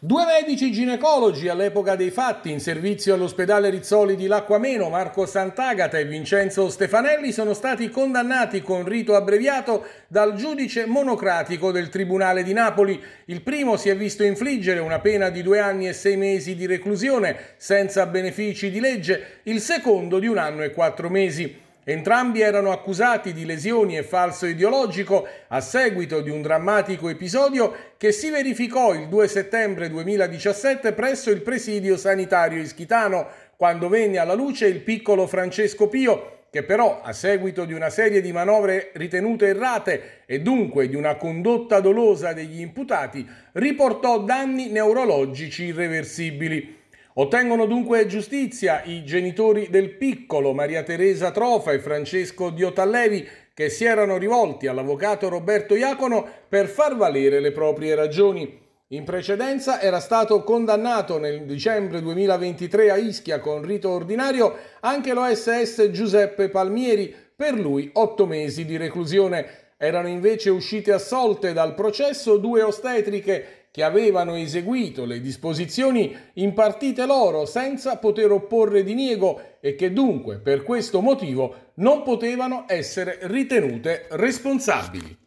Due medici ginecologi all'epoca dei fatti in servizio all'ospedale Rizzoli di Lacquameno, Marco Sant'Agata e Vincenzo Stefanelli, sono stati condannati con rito abbreviato dal giudice monocratico del Tribunale di Napoli. Il primo si è visto infliggere una pena di due anni e sei mesi di reclusione senza benefici di legge, il secondo di un anno e quattro mesi. Entrambi erano accusati di lesioni e falso ideologico a seguito di un drammatico episodio che si verificò il 2 settembre 2017 presso il presidio sanitario ischitano, quando venne alla luce il piccolo Francesco Pio che però a seguito di una serie di manovre ritenute errate e dunque di una condotta dolosa degli imputati riportò danni neurologici irreversibili. Ottengono dunque giustizia i genitori del piccolo Maria Teresa Trofa e Francesco Diotallevi che si erano rivolti all'avvocato Roberto Iacono per far valere le proprie ragioni. In precedenza era stato condannato nel dicembre 2023 a Ischia con rito ordinario anche l'OSS Giuseppe Palmieri, per lui otto mesi di reclusione. Erano invece uscite assolte dal processo due ostetriche che avevano eseguito le disposizioni impartite loro senza poter opporre diniego e che dunque per questo motivo non potevano essere ritenute responsabili.